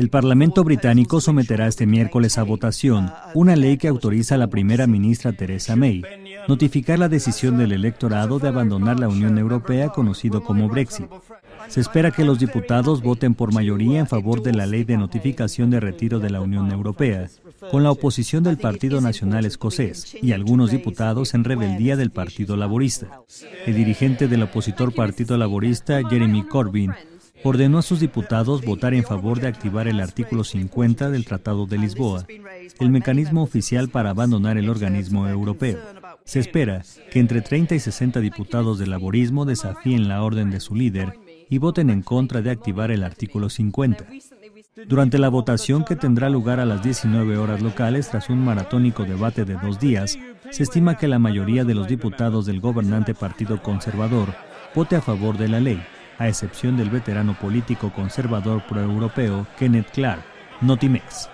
El Parlamento británico someterá este miércoles a votación una ley que autoriza a la primera ministra Theresa May notificar la decisión del electorado de abandonar la Unión Europea conocido como Brexit. Se espera que los diputados voten por mayoría en favor de la ley de notificación de retiro de la Unión Europea, con la oposición del Partido Nacional Escocés y algunos diputados en rebeldía del Partido Laborista. El dirigente del opositor Partido Laborista, Jeremy Corbyn, ordenó a sus diputados votar en favor de activar el artículo 50 del Tratado de Lisboa, el mecanismo oficial para abandonar el organismo europeo. Se espera que entre 30 y 60 diputados del laborismo desafíen la orden de su líder y voten en contra de activar el artículo 50. Durante la votación que tendrá lugar a las 19 horas locales tras un maratónico debate de dos días, se estima que la mayoría de los diputados del gobernante Partido Conservador vote a favor de la ley, a excepción del veterano político conservador proeuropeo Kenneth Clark, Notimex.